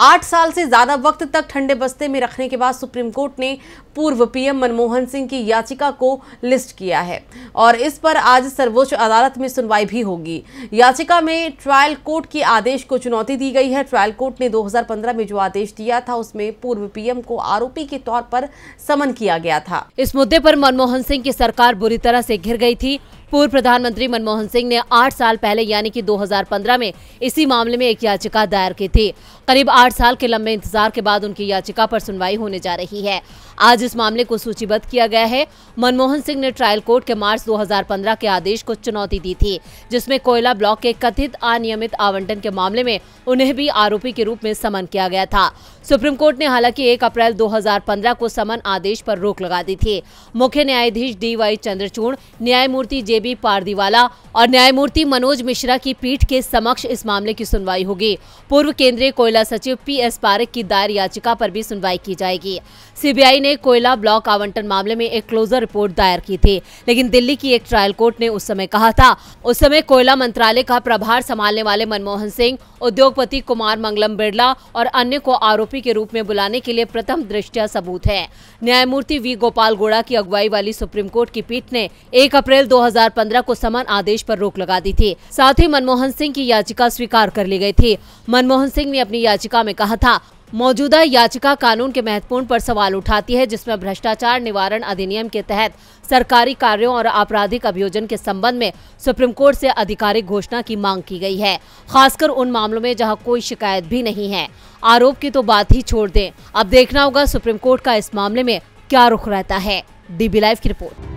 आठ साल से ज्यादा वक्त तक ठंडे बस्ते में रखने के बाद सुप्रीम कोर्ट ने पूर्व पीएम मनमोहन सिंह की याचिका को लिस्ट किया है और इस पर आज सर्वोच्च अदालत में सुनवाई भी होगी याचिका में ट्रायल कोर्ट के आदेश को चुनौती दी गई है ट्रायल कोर्ट ने 2015 में जो आदेश दिया था उसमें पूर्व पीएम को आरोपी के तौर पर समन किया गया था इस मुद्दे पर मनमोहन सिंह की सरकार बुरी तरह से घिर गई थी पूर्व प्रधानमंत्री मनमोहन सिंह ने आठ साल पहले यानी कि 2015 में इसी मामले में एक याचिका दायर की थी करीब आठ साल के लंबे इंतजार के बाद उनकी याचिका पर सुनवाई होने जा रही है आज इस मामले को सूचीबद्ध किया गया है मनमोहन सिंह ने ट्रायल कोर्ट के मार्च 2015 के आदेश को चुनौती दी थी जिसमें कोयला ब्लॉक के कथित अनियमित आवंटन के मामले में उन्हें भी आरोपी के रूप में समन किया गया था सुप्रीम कोर्ट ने हालांकि एक अप्रैल 2015 को समन आदेश पर रोक लगा दी थी मुख्य न्यायाधीश डी वाई चंद्रचूड़ न्यायमूर्ति जे बी पारदीवाला और न्यायमूर्ति मनोज मिश्रा की पीठ के समक्ष इस मामले की सुनवाई होगी पूर्व केंद्रीय कोयला सचिव पी एस पारेख की दायर याचिका पर भी सुनवाई की जाएगी सीबीआई ने ने कोयला ब्लॉक आवंटन मामले में एक क्लोजर रिपोर्ट दायर की थी लेकिन दिल्ली की एक ट्रायल कोर्ट ने उस समय कहा था उस समय कोयला मंत्रालय का प्रभार संभालने वाले मनमोहन सिंह उद्योगपति कुमार मंगलम बिरला और अन्य को आरोपी के रूप में बुलाने के लिए प्रथम दृष्टिया सबूत है न्यायमूर्ति वी गोपाल गोड़ा की अगुवाई वाली सुप्रीम कोर्ट की पीठ ने एक अप्रैल दो को समन आदेश आरोप रोक लगा दी थी साथ ही मनमोहन सिंह की याचिका स्वीकार कर ली गयी थी मनमोहन सिंह ने अपनी याचिका में कहा था मौजूदा याचिका कानून के महत्वपूर्ण पर सवाल उठाती है जिसमें भ्रष्टाचार निवारण अधिनियम के तहत सरकारी कार्यों और आपराधिक अभियोजन के संबंध में सुप्रीम कोर्ट से आधिकारिक घोषणा की मांग की गई है खासकर उन मामलों में जहां कोई शिकायत भी नहीं है आरोप की तो बात ही छोड़ दें अब देखना होगा सुप्रीम कोर्ट का इस मामले में क्या रुख रहता है डीबी लाइव की रिपोर्ट